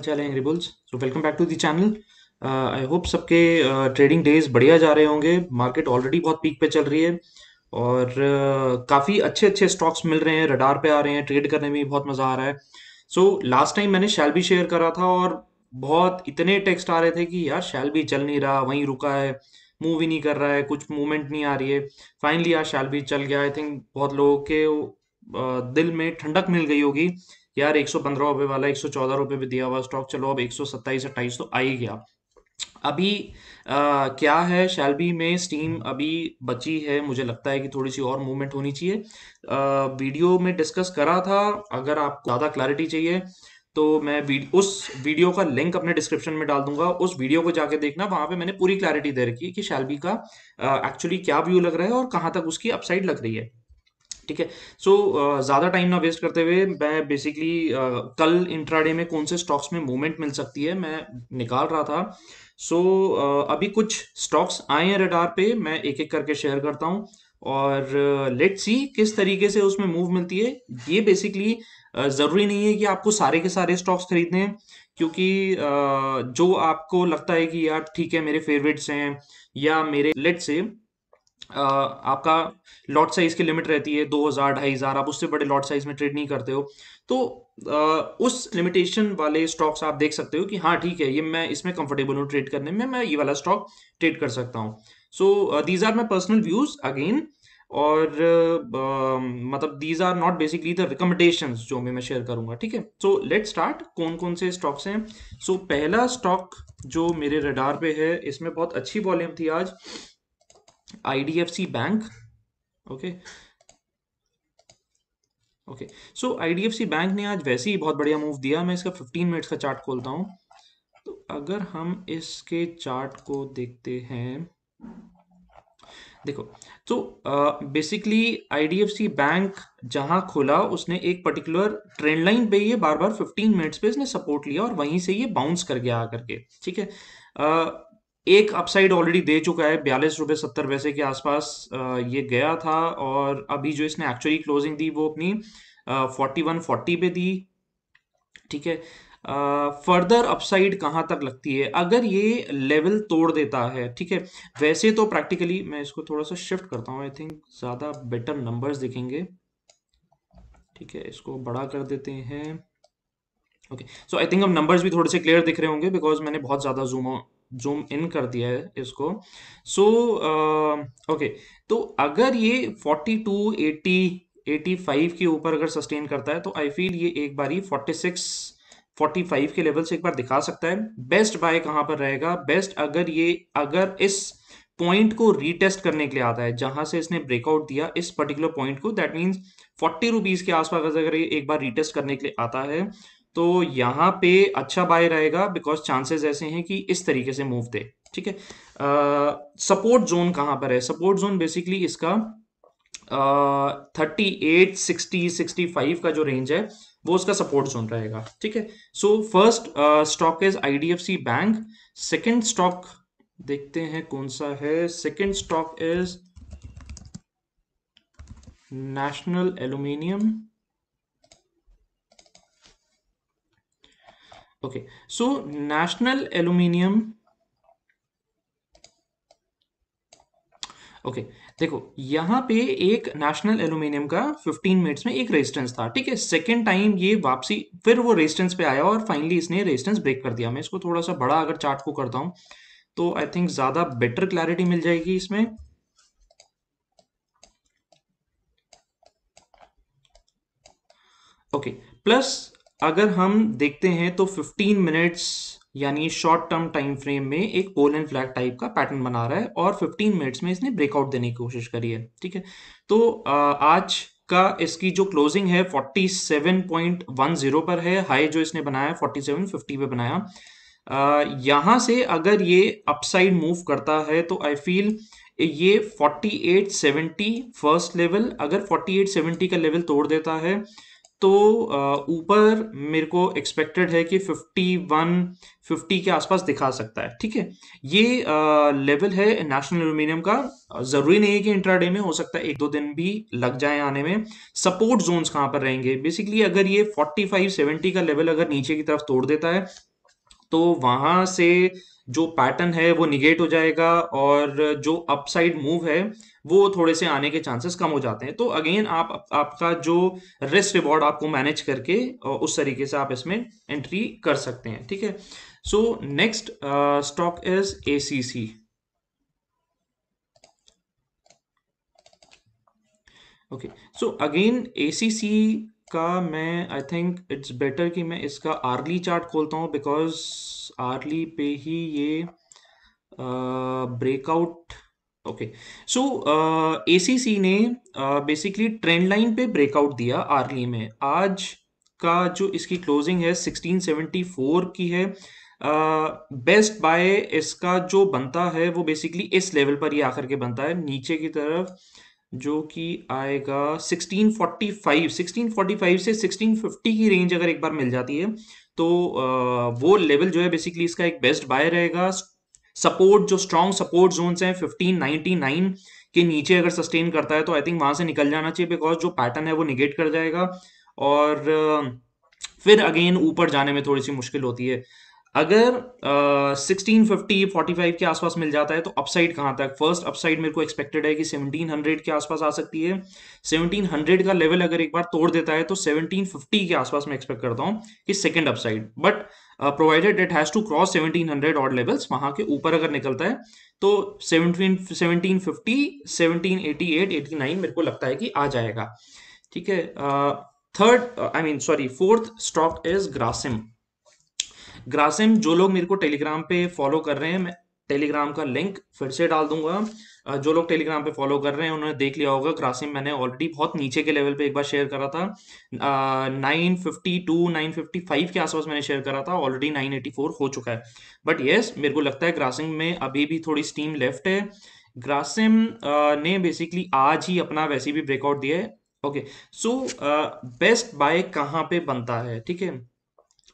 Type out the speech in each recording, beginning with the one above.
हाल चाल है रिबुल्स so welcome back to the channel I hope सबके ट्रेडिंग uh, डेज बढ़िया जा रहे होंगे मार्केट ऑलरेडी बहुत पीक पे चल रही है और uh, काफ़ी अच्छे अच्छे स्टॉक्स मिल रहे हैं रडार पे आ रहे हैं ट्रेड करने में बहुत मज़ा आ रहा है सो लास्ट टाइम मैंने शैल भी शेयर करा था और बहुत इतने टेक्स्ट आ रहे थे कि यार शैल भी चल नहीं रहा वहीं रुका है मूव ही नहीं कर रहा है कुछ मूवमेंट नहीं आ रही है फाइनली यार शैल भी चल गया आई थिंक बहुत लोगों के uh, दिल में ठंडक मिल गई होगी यार एक सौ पंद्रह वाला एक सौ चौदह दिया हुआ स्टॉक चलो अब एक सौ सत्ताईस अट्ठाईस तो आ ही गया अभी आ, क्या है शैलबी में स्टीम अभी बची है मुझे लगता है कि थोड़ी सी और मूवमेंट होनी चाहिए वीडियो में डिस्कस करा था अगर आपको ज़्यादा क्लैरिटी चाहिए तो मैं वीड, उस वीडियो का लिंक अपने डिस्क्रिप्शन में डाल दूंगा उस वीडियो को जाके देखना वहां पे मैंने पूरी क्लैरिटी दे रखी है कि शैलबी का एक्चुअली क्या व्यू लग रहा है और कहाँ तक उसकी अपसाइड लग रही है ठीक है सो uh, ज़्यादा टाइम ना वेस्ट करते हुए मैं बेसिकली uh, कल इंट्राडे में कौन से स्टॉक्स में मूवमेंट मिल सकती है मैं निकाल रहा था सो so, uh, अभी कुछ स्टॉक्स आए हैं रेडार पे मैं एक एक करके शेयर करता हूँ और लेट uh, सी किस तरीके से उसमें मूव मिलती है ये बेसिकली uh, ज़रूरी नहीं है कि आपको सारे के सारे स्टॉक्स खरीदने क्योंकि uh, जो आपको लगता है कि यार ठीक है मेरे फेवरेट्स हैं या मेरे लेट से आपका लॉट साइज की लिमिट रहती है दो हज़ार ढाई हज़ार आप उससे बड़े लॉट साइज में ट्रेड नहीं करते हो तो उस लिमिटेशन वाले स्टॉक्स आप देख सकते हो कि हाँ ठीक है ये मैं इसमें कंफर्टेबल हूँ ट्रेड करने में मैं ये वाला स्टॉक ट्रेड कर सकता हूँ so these are my personal views again और uh, मतलब these are not basically the recommendation जो मैं मैं शेयर करूंगा ठीक है सो लेट स्टार्ट कौन कौन से स्टॉक्स हैं सो so, पहला स्टॉक जो मेरे रडार पे है इसमें बहुत अच्छी वॉल्यूम थी आज IDFC Bank. Okay. Okay so IDFC bank ने आज वैसे ही बहुत बढ़िया मूव दिया मैं इसका 15 मिनट्स का चार्ट खोलता हूँ तो अगर हम इसके चार्ट को देखते हैं देखो तो बेसिकली आईडीएफसी बैंक जहां खोला उसने एक पर्टिकुलर ट्रेंड लाइन पे ये बार बार 15 मिनट्स पे इसने सपोर्ट लिया और वहीं से ये बाउंस कर गया आकर के ठीक है uh, एक अपसाइड ऑलरेडी दे चुका है बयालीस रुपये सत्तर पैसे के आसपास ये गया था और अभी जो इसने एक्चुअली क्लोजिंग दी वो अपनी फोर्टी वन फोर्टी पे दी ठीक है फर्दर अपसाइड कहाँ तक लगती है अगर ये लेवल तोड़ देता है ठीक है वैसे तो प्रैक्टिकली मैं इसको थोड़ा सा शिफ्ट करता हूँ आई थिंक ज़्यादा बेटर नंबर्स दिखेंगे ठीक है इसको बड़ा कर देते हैं ओके सो आई थिंक अब नंबर्स भी थोड़े से क्लियर दिख रहे होंगे बिकॉज मैंने बहुत ज़्यादा जूम जूम इन कर दिया है इसको so so, okay uh, okay. तो अगर ये 42 80 85 के ऊपर अगर सस्टेन करता है तो आई फील ये एक बार ही 46 45 के लेवल से एक बार दिखा सकता है बेस्ट बाय कहाँ पर रहेगा बेस्ट अगर ये अगर इस पॉइंट को रीटेस्ट करने के लिए आता है जहां से इसने ब्रेकआउट दिया इस पर्टिकुलर पॉइंट को दैट मीन्स फोर्टी रुपीज के आसपास अगर ये एक बार रीटेस्ट करने के लिए आता है तो यहाँ पे अच्छा बाय रहेगा बिकॉज चांसेस ऐसे हैं कि इस तरीके से मूव दे ठीक है सपोर्ट जोन कहाँ पर है सपोर्ट जोन बेसिकली इसका thirty eight sixty sixty five का जो रेंज है वो उसका सपोर्ट जोन रहेगा ठीक है so first stock is I D F C bank second stock देखते हैं कौन सा है second stock is national aluminium okay so national aluminium okay okay, देखो यहां पे एक नेशनल एल्यूमिनियम का 15 मिनट्स में एक रेजिस्टेंस था ठीक है सेकेंड टाइम ये वापसी फिर वो रेजिस्टेंस पे आया और फाइनली इसने रेजिस्टेंस ब्रेक कर दिया मैं इसको थोड़ा सा बड़ा अगर चार्ट को करता हूं तो आई थिंक ज़्यादा बेटर क्लैरिटी मिल जाएगी इसमें ओके okay, प्लस अगर हम देखते हैं तो 15 मिनट्स यानी शॉर्ट टर्म टाइम फ्रेम में एक पोल एंड फ्लैग टाइप का पैटर्न बना रहा है और 15 मिनट्स में इसने ब्रेकआउट देने की कोशिश करी है ठीक है तो आज का इसकी जो क्लोजिंग है 47.10 पर है हाई जो इसने बनाया 47.50 पे बनाया यहाँ से अगर ये अपसाइड मूव करता है तो आई फील ये 48.70 फर्स्ट लेवल अगर 48.70 का लेवल तोड़ देता है तो ऊपर मेरे को एक्सपेक्टेड है कि 51 50 के आसपास दिखा सकता है ठीक है ये लेवल है नेशनल एल्यूमिनियम का जरूरी नहीं है कि इंट्राडे में हो सकता है एक दो दिन भी लग जाए आने में सपोर्ट जोन्स कहाँ पर रहेंगे बेसिकली अगर ये 45 70 का लेवल अगर नीचे की तरफ तोड़ देता है तो वहां से जो पैटर्न है वो निगेट हो जाएगा और जो अपसाइड मूव है वो थोड़े से आने के चांसेस कम हो जाते हैं तो अगेन आप आपका जो रिस्क रिवॉर्ड आपको मैनेज करके उस तरीके से आप इसमें एंट्री कर सकते हैं ठीक है so next stock is A okay so again ACC इसका मैं आई थिंक इट्स बेटर कि मैं इसका आर्ली चार्ट खोलता हूँ बिकॉज आर्ली पे ही ये ब्रेकआउट ओके सो ए ने बेसिकली ट्रेंड लाइन पे ब्रेकआउट दिया आर्ली में आज का जो इसकी क्लोजिंग है 1674 की है बेस्ट uh, बाय इसका जो बनता है वो बेसिकली इस लेवल पर ही आकर के बनता है नीचे की तरफ uh, जो कि आएगा 1645 1645 से 1650 की रेंज अगर एक बार मिल जाती है तो वो लेवल जो है बेसिकली इसका एक बेस्ट बाय रहेगा सपोर्ट जो स्ट्रॉन्ग सपोर्ट फिफ्टीन नाइनटी 1599 के नीचे अगर सस्टेन करता है तो आई थिंक वहां से निकल जाना चाहिए बिकॉज जो पैटर्न है वो निगेट कर जाएगा और फिर अगेन ऊपर जाने में थोड़ी सी मुश्किल होती है अगर सिक्सटीन फिफ्टी फोर्टी फाइव के आसपास मिल जाता है तो अपसाइड कहां तक फर्स्ट अपसाइड मेरे को एक्सपेक्टेड है कि सेवनटीन हंड्रेड के आसपास आ सकती है सेवनटीन हंड्रेड का लेवल अगर एक बार तोड़ देता है तो सेवनटीन फिफ्टी के आसपास मैं एक्सपेक्ट करता हूँ कि second upside but provided it has to cross seventeen hundred और लेवल्स वहां के ऊपर अगर निकलता है तो seventeen seventeen fifty seventeen eighty eight eighty nine मेरे को लगता है कि आ जाएगा ठीक है third I mean sorry fourth stock is Grasim Grasim जो लोग मेरे को टेलीग्राम पे फॉलो कर रहे हैं मैं टेलीग्राम का लिंक फिर से डाल दूंगा जो लोग टेलीग्राम पे फॉलो कर रहे हैं उन्होंने देख लिया होगा ग्रासिम मैंने ऑलरेडी बहुत नीचे के लेवल पे एक बार शेयर करा था nine fifty to nine fifty five के आसपास मैंने शेयर करा था ऑलरेडी नाइन एटी फोर हो चुका है बट येस मेरे को लगता है ग्रासिम में अभी भी थोड़ी स्टीम लेफ्ट है ग्रासिम ने बेसिकली आज ही अपना वैसे भी ब्रेकआउट दिया है ओके सो बेस्ट बाय कहाँ पे बनता है ठीक है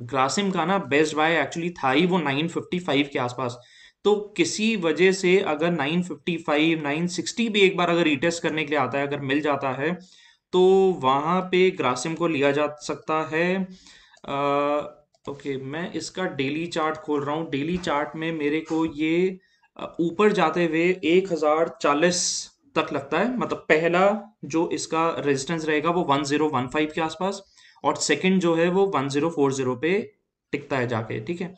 ग्रासिम का ना बेस्ट बाय एक्चुअली था ही वो 955 के आसपास तो किसी वजह से अगर 955 960 भी एक बार अगर रिटेस्ट करने के लिए आता है अगर मिल जाता है तो वहाँ पे ग्रासिम को लिया जा सकता है आ, ओके मैं इसका डेली चार्ट खोल रहा हूँ डेली चार्ट में मेरे को ये ऊपर जाते हुए एक हज़ार चालीस तक लगता है मतलब पहला जो इसका रेजिस्टेंस रहेगा वो 1015 के आसपास और सेकंड जो है वो 1040 पे टिकता है जाके ठीक है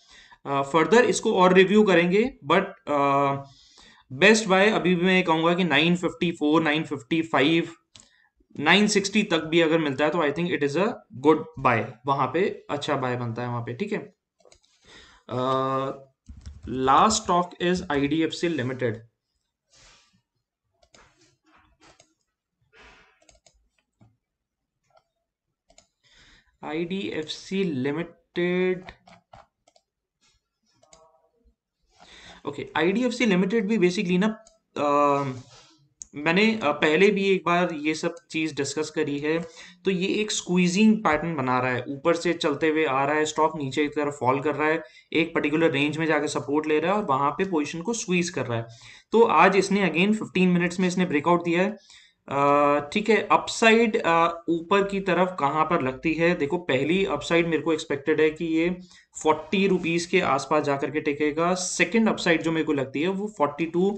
फर्दर इसको और रिव्यू करेंगे बट बेस्ट बाय अभी भी मैं ये कहूँगा कि 954 955 960 तक भी अगर मिलता है तो I think it is a good buy वहां पे अच्छा बाय बनता है वहां पे ठीक है last stock is I D F C limited IDFC limited okay IDFC limited भी बेसिकली ना आ, मैंने पहले भी एक बार ये सब चीज़ डिस्कस करी है तो ये एक स्क्वीजिंग पैटर्न बना रहा है ऊपर से चलते हुए आ रहा है स्टॉक नीचे की तरफ फॉल कर रहा है एक पर्टिकुलर रेंज में जाकर सपोर्ट ले रहा है और वहां पे पोजीशन को स्क्वीज कर रहा है तो आज इसने अगेन 15 मिनट्स में इसने ब्रेकआउट दिया है ठीक है अपसाइड ऊपर की तरफ कहां पर लगती है देखो पहली अपसाइड मेरे को एक्सपेक्टेड है कि ये फोर्टी रुपीज़ के आसपास जाकर के टेकेगा सेकंड अपसाइड जो मेरे को लगती है वो फोर्टी टू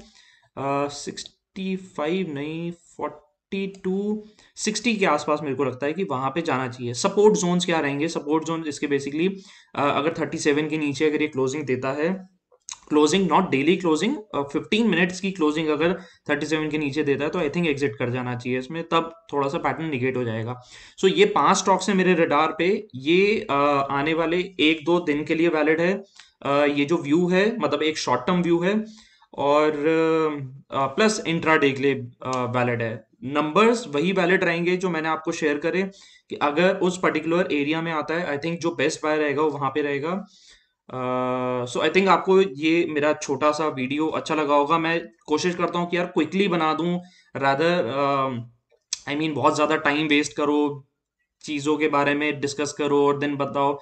सिक्सटी फाइव नहीं फोर्टी टू सिक्सटी के आसपास मेरे को लगता है कि वहां पे जाना चाहिए सपोर्ट जोन क्या रहेंगे सपोर्ट जोन इसके बेसिकली uh, अगर थर्टी सेवन के नीचे अगर ये क्लोजिंग देता है closing not daily closing fifteen minutes की क्लोजिंग अगर थर्टी सेवन के नीचे देता है तो आई थिंक एग्जिट कर जाना चाहिए इसमें तब थोड़ा सा पैटर्न निगेट हो जाएगा सो so, ये पांच स्टॉक्स है मेरे रडार पे ये uh, आने वाले एक दो दिन के लिए वैलिड है uh, ये जो व्यू है मतलब एक शॉर्ट टर्म व्यू है और प्लस इंट्रा डे के लिए वैलिड uh, है नंबर्स वही वैलिड रहेंगे जो मैंने आपको शेयर करे कि अगर उस पर्टिकुलर एरिया में आता है आई थिंक जो बेस्ट बाय रहेगा वो वहां पे रहेगा सो आई थिंक आपको ये मेरा छोटा सा वीडियो अच्छा लगा होगा मैं कोशिश करता हूँ कि यार क्विकली बना दूँ रादर आई मीन बहुत ज़्यादा टाइम वेस्ट करो चीज़ों के बारे में डिस्कस करो और देन बताओ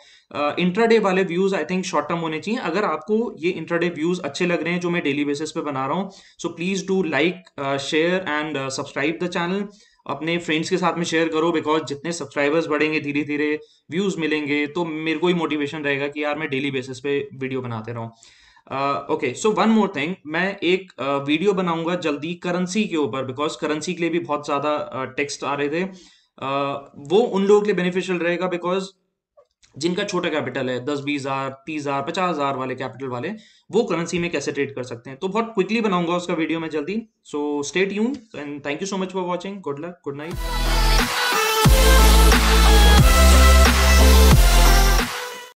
इंट्राडे uh, वाले views I think short term होने चाहिए अगर आपको ये इंट्राडे व्यूज़ अच्छे लग रहे हैं जो मैं डेली बेसिस पे बना रहा हूँ so please do like share and subscribe the channel अपने फ्रेंड्स के साथ में शेयर करो बिकॉज जितने सब्सक्राइबर्स बढ़ेंगे धीरे धीरे व्यूज मिलेंगे तो मेरे को ही मोटिवेशन रहेगा कि यार मैं डेली बेसिस पे वीडियो बनाते रहूँ okay so one more thing मैं एक वीडियो uh, बनाऊंगा जल्दी करेंसी के ऊपर बिकॉज करेंसी के लिए भी बहुत ज़्यादा टेक्स्ट uh, आ रहे थे uh, वो उन लोगों के लिए बेनिफिशियल रहेगा बिकॉज जिनका छोटा कैपिटल है दस बीस हजार तीस हजार पचास हजार वाले कैपिटल वाले वो करेंसी में कैसे ट्रेड कर सकते हैं तो बहुत क्विकली बनाऊंगा उसका वीडियो में जल्दी सो स्टेट यून and thank you so much for watching good luck good night